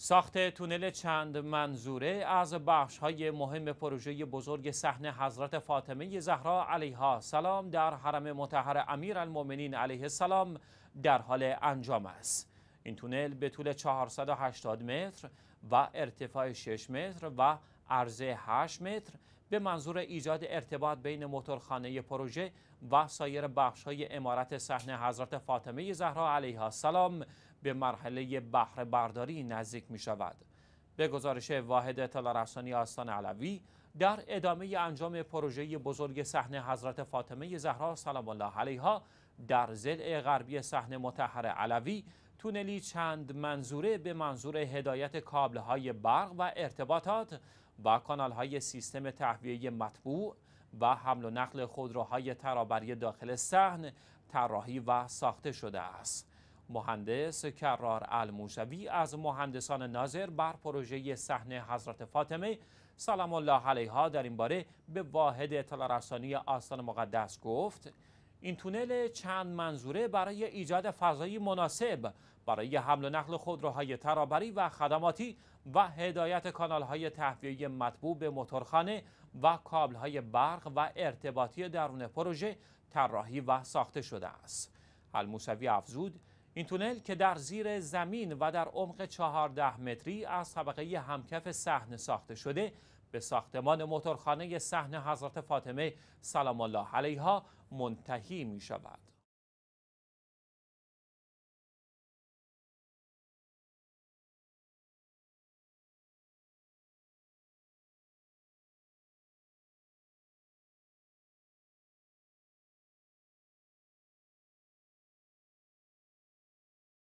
ساخت تونل چند منظوره از بخش های مهم پروژه بزرگ صحنه حضرت فاطمه زهرا علیها سلام در حرم متحر امیر المومنین علیه السلام در حال انجام است. این تونل به طول 480 متر و ارتفاع 6 متر و عرض 8 متر به منظور ایجاد ارتباط بین موتورخانه پروژه و سایر بخش های امارت صحنه حضرت فاطمه زهرا علیها السلام به مرحله بحر برداری نزدیک می شود. به گزارش واحد اطلاع رسانی آستان علوی در ادامه انجام پروژه بزرگ صحنه حضرت فاطمه زهرا سلام الله علیها در زل غربی صحنه متحر علوی تونلی چند منظوره به منظور هدایت کابل های برق و ارتباطات و کانال های سیستم تهویه مطبوع و حمل و نقل خودروهای ترابری داخل صحن طراحی و ساخته شده است. مهندس کرار الموسوی از مهندسان ناظر بر پروژه صحن حضرت فاطمه سلام الله علیها در این باره به واحد اطلاع رسانی آستان مقدس گفت این تونل چند منظوره برای ایجاد فضایی مناسب برای حمل و نقل خودروهای ترابری و خدماتی و هدایت کانالهای تهویه مطبوع به موتورخانه و کابلهای برق و ارتباطی درون پروژه طراحی و ساخته شده است. الموسوی افزود این تونل که در زیر زمین و در عمق 14 متری از طبقه همکف صحنه ساخته شده به ساختمان موتورخانه صحن حضرت فاطمه سلام الله علیها منتهی می شود.